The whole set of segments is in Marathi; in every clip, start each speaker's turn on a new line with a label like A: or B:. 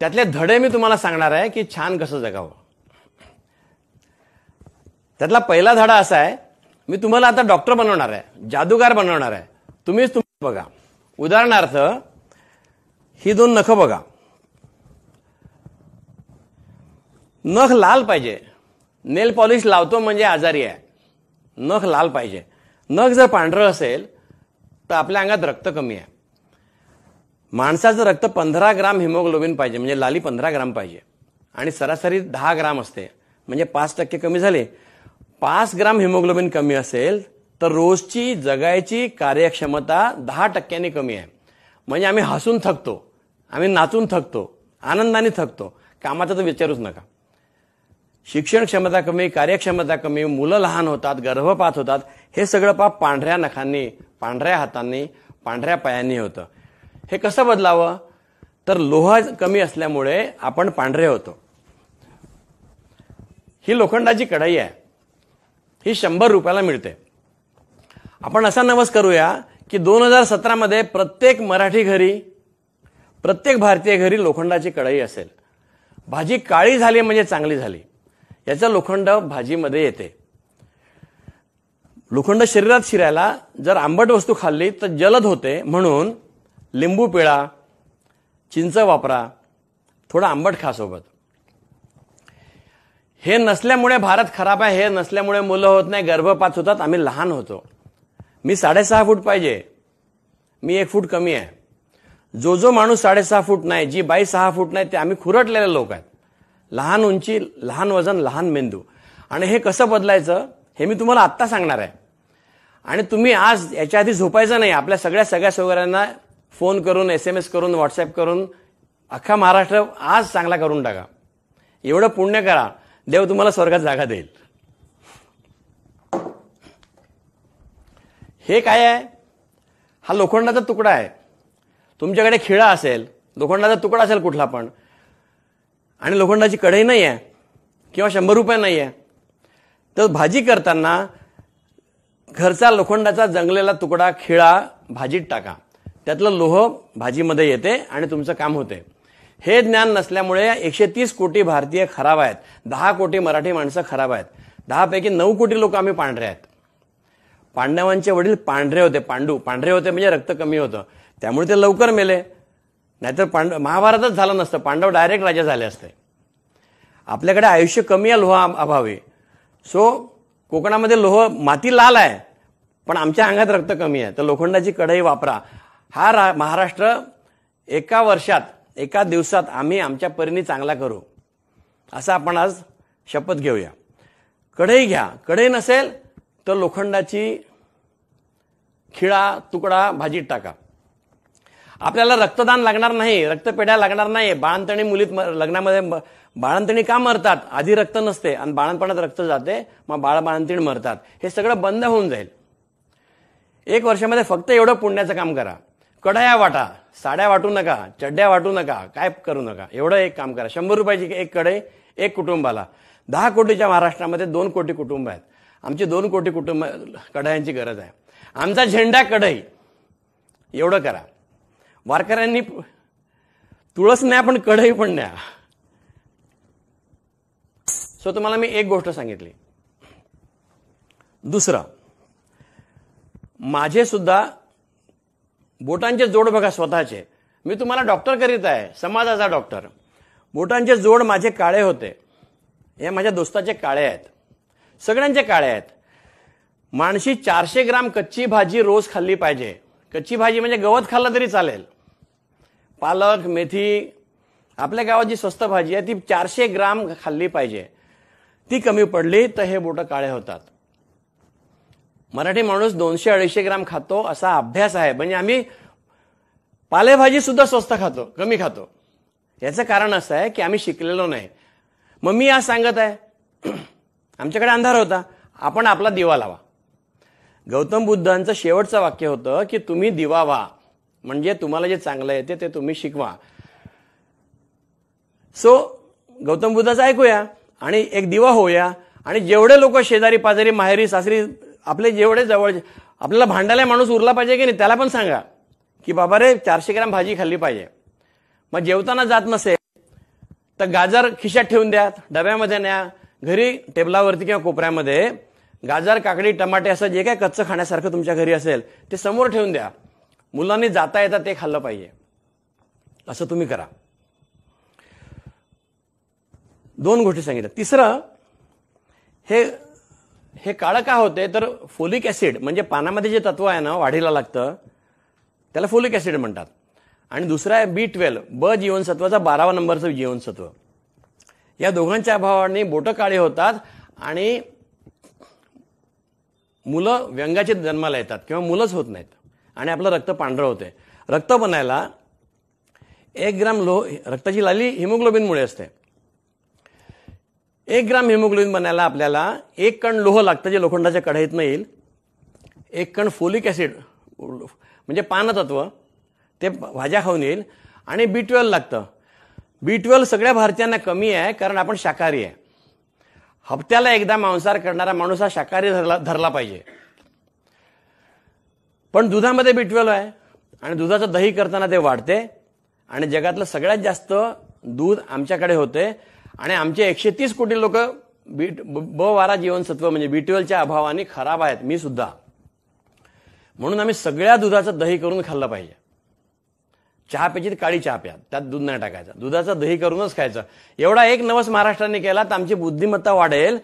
A: त्यातले धडे मी तुम्हाला सांगणार आहे की छान कसं जगावं त्यातला पहिला धडा असा आहे मी तुम्हाला आता डॉक्टर बनवणार आहे जादूगार बनवणार आहे तुम्हीच तुम्ही बघा उदाहरणार्थ ही दोन नख बघा नख लाल पाहिजे नेल पॉलिश लावतो म्हणजे आजारी आहे नख लाल पाहिजे नख जर पांढरं असेल तर आपल्या अंगात रक्त कमी आहे माणसाचं रक्त पंधरा ग्राम हिमोग्लोबिन पाहिजे म्हणजे लाली पंधरा ग्राम पाहिजे आणि सरासरी दहा ग्राम असते म्हणजे पाच टक्के कमी झाले पाच ग्राम हिमोग्लोबिन कमी असेल तर रोजची जगायची कार्यक्षमता दहा टक्क्यांनी कमी आहे म्हणजे आम्ही हसून थकतो आम्ही नाचून थकतो आनंदाने थकतो कामाचा तर विचारूच नका शिक्षण क्षमता कमी कार्यक्षमता कमी मुलं लहान होतात गर्भपात होतात हे सगळं पाप पांढऱ्या नखांनी पांढऱ्या हातांनी पांढऱ्या पायांनी होतं हे कसं बदलावं तर लोह कमी असल्यामुळे आपण पांढरे होतो ही लोखंडाची कढई आहे ही शंभर रुपयाला मिळते आपण असा नवस करूया की दोन हजार सतरामध्ये प्रत्येक मराठी घरी प्रत्येक भारतीय घरी लोखंडाची कढई असेल भाजी काळी झाली म्हणजे चांगली झाली याचा लोखंड भाजीमध्ये येते लोखंड शरीरात शिरायला जर आंबट वस्तू खाल्ली तर जलद होते म्हणून लिंबू पिळा चिंच वापरा थोडं आंबट खा सोबत हे नसल्यामुळे भारत खराब आहे हे नसल्यामुळे मुलं होत नाही गर्भपात होतात आम्ही लहान होतो मी साडेसहा फूट पाहिजे मी एक फूट कमी आहे जो जो माणूस साडेसहा फूट नाही जी बाई सहा फूट नाही ते आम्ही खुरटलेले लोक आहेत लहान उंची लहान वजन लहान मेंदू आणि हे कसं बदलायचं हे मी तुम्हाला आत्ता सांगणार आहे आणि तुम्ही आज याच्या आधी झोपायचं नाही आपल्या सगळ्या सगळ्या सोयऱ्यांना फोन करून एस एम एस करून व्हॉट्सॲप करून अख्खा महाराष्ट्र आज चांगला करून टाका एवढं पुण्य करा देव तुम्हाला स्वर्गात जागा देईल हे काय आहे हा लोखंडाचा तुकडा आहे तुमच्याकडे खिळा असेल लोखंडाचा तुकडा असेल कुठला पण आणि लोखंडाची कढई नाही आहे किंवा शंभर रुपये नाही आहे तर भाजी करताना घरचा लोखंडाचा जंगलेला तुकडा खिळा भाजीत टाका त्यातलं लोह भाजीमध्ये येते आणि तुमचं काम होते हे ज्ञान नसल्यामुळे एकशे तीस कोटी भारतीय खराब आहेत दहा कोटी मराठी माणसं खराब आहेत दहापैकी नऊ कोटी लोक आम्ही पांढरे आहेत पांडवांचे वडील पांढरे होते पांडू पांढरे होते म्हणजे रक्त कमी होतं त्यामुळे ते लवकर मेले नाहीतर पांडव महाभारतच झालं नसतं पांडव डायरेक्ट राजा झाले असते आपल्याकडे आयुष्य कमी आहे लोहा अभावी सो कोकणामध्ये लोह माती लाल आहे पण आमच्या अंगात रक्त कमी आहे तर लोखंडाची कढई वापरा हा रा महाराष्ट्र एका वर्षात एका दिवसात आम्ही आमच्या परीने चांगला करू असं आपण आज शपथ घेऊया कढई घ्या कढई नसेल तर लोखंडाची खिळा तुकडा भाजीत टाका आपल्याला रक्तदान लागणार नाही रक्तपेढ्या लागणार नाही बाळंतणी मुलीत लग्नामध्ये बाळंतणी का मरतात आधी रक्त नसते आणि बाळणपणात रक्त जाते मग बाळ बाळंतणी मरतात हे सगळं बंद होऊन जाईल एक वर्षामध्ये फक्त एवढं पुण्याचं काम करा कढया वाटा साड्या वाटू नका चड्ड्या वाटू नका काय करू नका एवढं एक काम करा शंभर रुपयाची एक कढई एक कुटुंबाला दहा कोटीच्या महाराष्ट्रामध्ये दोन कोटी कुटुंब आहेत आमची दोन कोटी कुटुंब कढयांची गरज आहे आमचा झेंडा कढई एवढं करा वारकऱ्यांनी तुळस न्या पण कढई पण न्या सो तुम्हाला मी एक गोष्ट सांगितली दुसरं माझे सुद्धा बोटांचे जोड बघा स्वतःचे मी तुम्हाला डॉक्टर करीत आहे समाजाचा डॉक्टर बोटांचे जोड माझे काळे होते हे माझ्या दोस्ताचे काळे आहेत सगळ्यांचे काळे आहेत माणशी चारशे ग्राम कच्ची भाजी रोज खाल्ली पाहिजे कच्ची भाजी म्हणजे गवत खाल्लं तरी चालेल पालक मेथी आपल्या गावात जी स्वस्त भाजी आहे ती चारशे ग्राम खाल्ली पाहिजे ती कमी पडली तर हे बोटं काळे होतात मराठी माणूस दोनशे अडीचशे ग्राम खातो असा अभ्यास आहे म्हणजे आम्ही पालेभाजी सुद्धा स्वस्त खातो कमी खातो याचं कारण असं आहे की आम्ही शिकलेलो नाही मग मी आज सांगत आहे आमच्याकडे अंधार होता आपण आपला दिवा लावा गौतम बुद्धांचं शेवटचं वाक्य होतं की तुम्ही दिवा व्हा म्हणजे तुम्हाला जे चांगलं येते ते तुम्ही शिकवा सो गौतम बुद्धाचं ऐकूया आणि एक दिवा होऊया आणि जेवढे लोक शेजारी पाजारी माहेरी सासरी आपले जेवढे जवळ आपल्याला भांडायला माणूस उरला पाहिजे की नाही त्याला पण सांगा की बाबा रे चारशे ग्रॅम भाजी खाल्ली पाहिजे मग जेवताना जात नसेल तर गाजर खिशात ठेवून द्या डब्यामध्ये न्या घरी टेबलावरती किंवा कोपऱ्यामध्ये गाजर काकडी टमाटे असं जे काय कच्चं खाण्यासारखं तुमच्या घरी असेल ते समोर ठेवून द्या मुलांनी जाता येता ते खाल्लं पाहिजे असं तुम्ही करा दोन गोष्टी सांगितल्या तिसरं हे हे काळं का होते तर फोलिक ॲसिड म्हणजे पानामध्ये जे तत्व आहे ना वाढीला लागतं त्याला फोलिक ॲसिड म्हणतात आणि दुसरं आहे बी ट्वेल्व ब जीवनसत्वाचा बारावा नंबरचं जीवनसत्व या दोघांच्या अभावाने बोटं काळे होतात आणि मुलं व्यंगाचे जन्माला येतात किंवा मुलंच होत नाहीत आणि आपलं रक्त पांढरं होते रक्त बनायला एक ग्राम लोह रक्ताची लाली हिमोग्लोबिनमुळे असते एक ग्राम हिमोग्लोबिन बनायला आपल्याला एक कण लोह लागतं जे लोखंडाच्या नाही येईल एक कण फोलिक ॲसिड म्हणजे पानतत्व ते भाज्या खाऊन येईल आणि बी ट्वेल्व लागतं बी ट्वेल्व सगळ्या भारतीयांना कमी आहे कारण आपण शाकाहारी आहे हप्त्याला एकदा मांसाहार करणारा माणूस हा शाकाहारी धरला धरला पाहिजे पण दुधामध्ये बी ट्वेल्व आहे आणि दुधाचं दही करताना ते वाढते आणि जगातलं सगळ्यात जास्त दूध आमच्याकडे होते आणि आमचे एकशे तीस कोटी लोक बी ब वारा जीवनसत्व म्हणजे बी ट्वेल्वच्या अभावाने खराब आहेत मी सुद्धा म्हणून आम्ही सगळ्या दुधाचं दही करून खाल्लं पाहिजे चहा प्याची काळी चहा प्या त्यात दूध नाही टाकायचं दुधाचं दही करूनच खायचं एवढा एक नवस महाराष्ट्राने केला तर आमची बुद्धिमत्ता वाढेल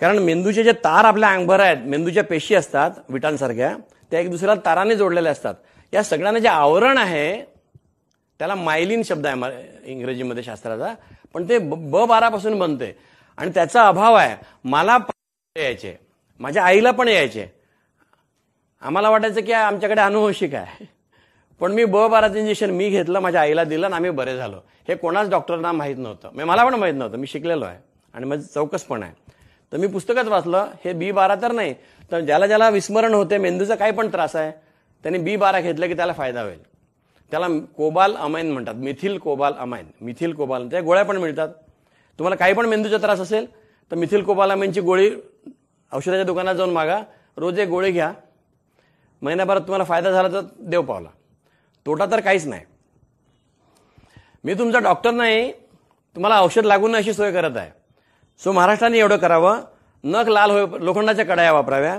A: कारण मेंदूचे जे तार आपल्या अंगभर आहेत मेंदूच्या पेशी असतात विटांसारख्या त्या एक दुसऱ्याला ताराने जोडलेल्या असतात या सगळ्यांना जे आवरण आहे त्याला मायलिन शब्द आहे इंग्रजीमध्ये शास्त्राचा पण ते ब बारापासून बनते आणि त्याचा अभाव आहे मला यायचे माझ्या आईला पण यायचे आम्हाला वाटायचं की आमच्याकडे अनुवंशिक आहे पण मी ब बाराचं इंजेक्शन मी घेतलं माझ्या आईला दिलं आणि आम्ही बरे झालो हे कोणाच डॉक्टरना माहीत नव्हतं मी म्हणजे मला पण माहीत नव्हतं मी शिकलेलो आहे आणि माझं चौकस पण आहे तर मी पुस्तकच वाचलं हे बी बारा तर नाही तर ज्याला ज्याला विस्मरण होते मेंदूचा काही पण त्रास आहे त्यांनी बी बारा घेतलं की त्याला फायदा होईल त्याला कोबाल अमाइन म्हणतात methyl cobalamin methyl cobal त्या म्हणजे गोळ्या पण मिळतात तुम्हाला काही पण मेंदूचा त्रास असेल तर मिथिल कोबाल अमाइनची गोळी औषधाच्या दुकानात जाऊन मागा रोज एक गोळी घ्या महिन्याभरात तुम्हाला फायदा झाला तर देव पावला तोटा तर काहीच नाही मी तुमचा डॉक्टर नाही तुम्हाला औषध लागू नये अशी सोय करत आहे सो महाराष्ट्राने एवढं करावं नख लाल होय लोखंडाच्या कडाया वापराव्या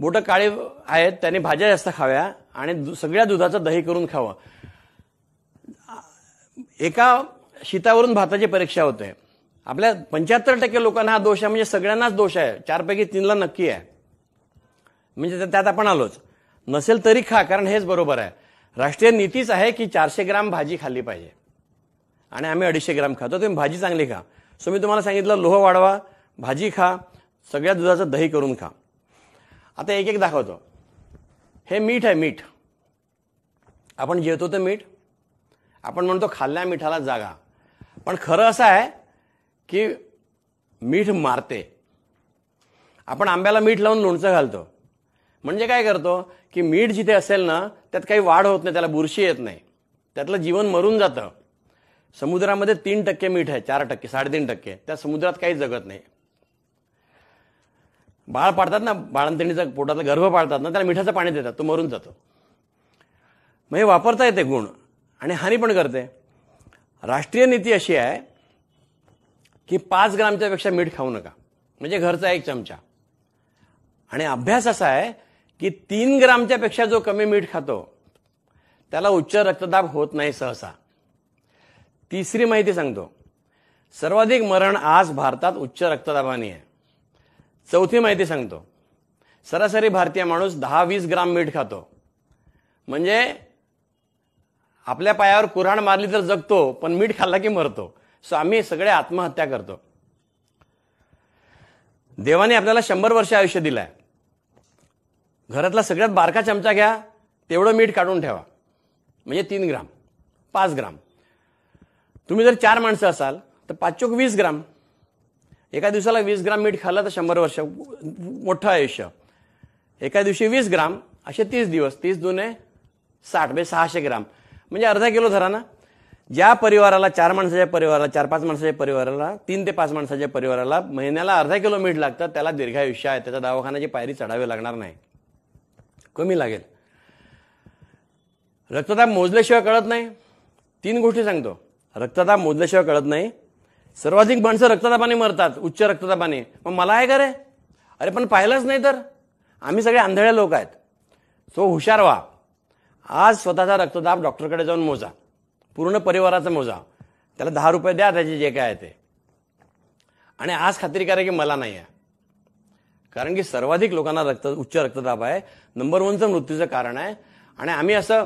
A: बोटं काळे आहेत त्यांनी भाज्या जास्त खाव्या आणि सगळ्या दुधाचं दही करून खावं एका शीतावरून भाताची परीक्षा होते आपल्या पंच्याहत्तर टक्के लोकांना हा दोष आहे म्हणजे सगळ्यांनाच दोष आहे चारपैकी तीनला नक्की आहे म्हणजे त्यात आपण आलोच नसेल तरी खा कारण हेच बरोबर आहे राष्ट्रीय नीतीच आहे की चारशे ग्राम भाजी खाल्ली पाहिजे आणि आम्ही अडीचशे ग्राम खातो तुम्ही भाजी चांगली खा सो मी तुम्हाला सांगितलं लोह वाढवा भाजी खा सगळ्या दुधाचं दही करून खा आता एक एक दाखवतो हे मीठ आहे मीठ आपण जेवतो ते मीठ आपण म्हणतो खाल्ल्या मिठाला जागा पण खरं असं आहे की मीठ मारते आपण आंब्याला मीठ लावून लोणचं घालतो म्हणजे काय करतो की मीठ जिथे असेल ना त्यात काही वाढ होत नाही त्याला बुरशी येत नाही त्यातलं जीवन मरून जातं समुद्रामध्ये तीन टक्के मीठ आहे चार टक्के साडेतीन टक्के त्या समुद्रात काही जगत नाही बाळ पाडतात ना बाळंतणीचा पोटात गर्भ पाळतात ना त्याला मिठाचं पाणी देतात तो मरून जातो मग हे वापरता येते गुण आणि हानी पण करते राष्ट्रीय नीती अशी आहे की पाच ग्रामच्या पेक्षा मीठ खाऊ नका म्हणजे घरचा एक चमचा आणि अभ्यास असा आहे की तीन ग्रामच्या पेक्षा जो कमी मीठ खातो त्याला उच्च रक्तदाब होत नाही सहसा तिसरी माहिती सांगतो सर्वाधिक मरण आज भारतात उच्च रक्तदाबाने आहे चौथी माहिती सांगतो सरासरी भारतीय माणूस दहा वीस ग्राम मीठ खातो म्हणजे आपल्या पायावर कुऱ्हाड मारली तर जगतो पण मीठ खाल्ला की मरतो सो आम्ही सगळे आत्महत्या करतो देवाने आपल्याला शंभर वर्ष आयुष्य दिलंय घरातला सगळ्यात बारका चमचा घ्या तेवढं मीठ काढून ठेवा म्हणजे तीन ग्राम पाच ग्राम तुम्ही जर चार माणसं असाल तर पाच वीस ग्राम एका दिवसाला वीस ग्राम मीठ खाल्लं तर शंभर वर्ष मोठं आयुष्य एका दिवशी वीस ग्राम असे तीस दिवस तीस दुने साठ म्हणजे सहाशे ग्राम म्हणजे अर्धा किलो धरा ना ज्या परिवाराला चार माणसाच्या परिवाराला चार पाच माणसाच्या परिवाराला तीन ते पाच माणसाच्या परिवाराला महिन्याला अर्धा किलो मीठ लागतं त्याला दीर्घायुष्य आहे त्याच्या दवाखान्याची पायरी चढावी लागणार नाही कमी लागेल रक्तदाब मोजल्याशिवाय कळत नाही तीन गोष्टी सांगतो रक्तदाब मोजल्याशिवाय कळत नाही सर्वाधिक माणसं रक्तदाबाने मरतात उच्च रक्तदाबाने मग मला आहे का रे अरे पण पाहिलंच नाही तर आम्ही सगळे आंधळे लोक आहेत सो हुशार व्हा आज स्वतःचा रक्तदाब डॉक्टरकडे जाऊन मोजा पूर्ण परिवाराचा मोजा त्याला दहा रुपये द्या त्याचे जे काय आहे ते आणि आज खात्री करा की मला नाही आहे कारण की सर्वाधिक लोकांना रक्त उच्च रक्तदाब आहे नंबर वनचं मृत्यूचं कारण आहे आणि आम्ही असं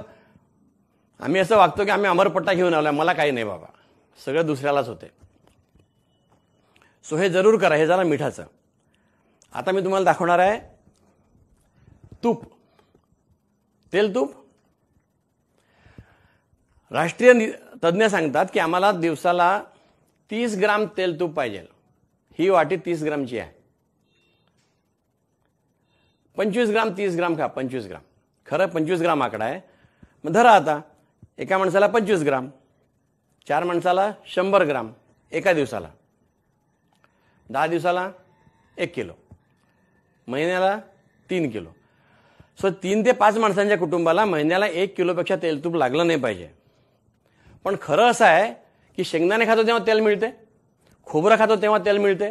A: आम्ही असं वागतो की आम्ही अमरपट्टा घेऊन आलो मला काही नाही बाबा सगळं दुसऱ्यालाच होते सो हे जरूर करा हे झालं मिठाचं आता मी तुम्हाला दाखवणार आहे तूप तेल तूप राष्ट्रीय तज्ज्ञ सांगतात की आम्हाला दिवसाला तीस ग्राम तेल तूप पाहिजे ही वाटी तीस ग्रामची आहे पंचवीस ग्राम तीस ग्राम खा पंचवीस ग्राम खरं पंचवीस ग्राम आकडा आहे मग धरा आता एका माणसाला पंचवीस ग्राम चार माणसाला शंभर ग्राम एका दिवसाला दहा दिवसाला एक किलो महिन्याला तीन किलो सो तीन ते पाच माणसांच्या कुटुंबाला महिन्याला एक किलोपेक्षा तेल तूप लागलं नाही पाहिजे पण खरं असं आहे की शेंगदाणे खातो तेव्हा तेल मिळते खोबरं खातो तेव्हा तेल मिळते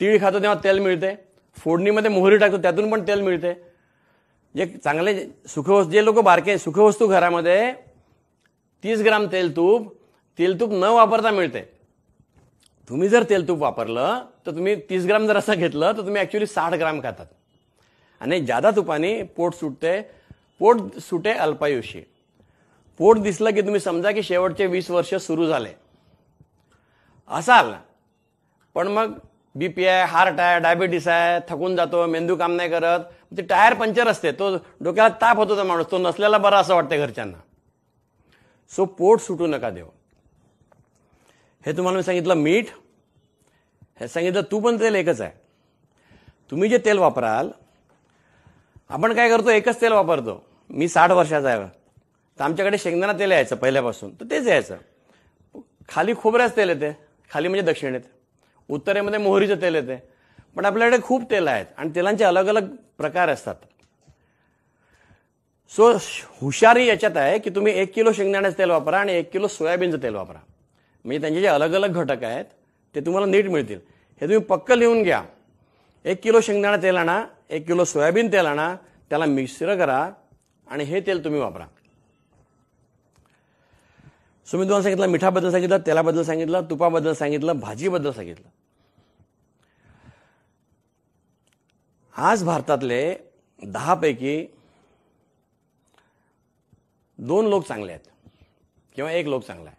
A: तीळ खातो तेव्हा तेल मिळते फोडणीमध्ये मोहरी टाकतो त्यातून पण तेल मिळते जे चांगले सुखवस्तू जे लोक बारके सुखवस्तू घरामध्ये तीस ग्राम तेल तूप तेल तूप न वापरता मिळते तुम्ही जर तेलतूप वापरलं तर तुम्ही तीस ग्राम जर असं घेतलं तर तुम्ही ॲक्च्युली साठ ग्राम खातात आणि जादा तुपाने पोट सुटते पोट सुटे अल्पायुषी पोट दिसलं की तुम्ही समजा की शेवटचे वीस वर्ष सुरू झाले असाल पण मग बी पी आहे हार्ट आहे डायबिटीस आहे थकून जातो मेंदू काम नाही करत ते टायर पंचर असते तो डोक्याला ताप होतो तो माणूस तो नसलेला बरा असं वाटतं घरच्यांना सो पोट सुटू नका देव हे तुम्हाला मी सांगितलं मीठ हे सांगितलं तू पण तेल एकच आहे तुम्ही जे तेल वापराल आपण काय करतो एकच तेल वापरतो मी साठ वर्षाचा आहे तर आमच्याकडे शेंगदाणा तेल यायचं पहिल्यापासून तर तेच यायचं खाली खोबऱ्याच तेल येते खाली म्हणजे दक्षिणेत उत्तरेमध्ये मोहरीचं तेल येते पण आपल्याकडे खूप तेल आहेत आणि तेलांचे अलग अलग प्रकार असतात सो हुशारी याच्यात आहे की तुम्ही एक किलो शेंगदाण्याचं तेल वापरा आणि एक किलो सोयाबीनचं तेल वापरा म्हणजे त्यांचे जे अलग अलग घटक आहेत ते तुम्हाला नीट मिळतील हे तुम्ही पक्क लिहून घ्या एक किलो शेंगदाणा तेल आणा एक किलो सोयाबीन तेल आणा त्याला मिश्र करा आणि हे तेल तुम्ही वापरा सुमित तुम्हाला सांगितलं मिठाबद्दल सांगितलं तेलाबद्दल सांगितलं तुपाबद्दल सांगितलं भाजीबद्दल सांगितलं आज भारतातले दहापैकी दोन लोक चांगले आहेत किंवा एक लोक चांगला आहे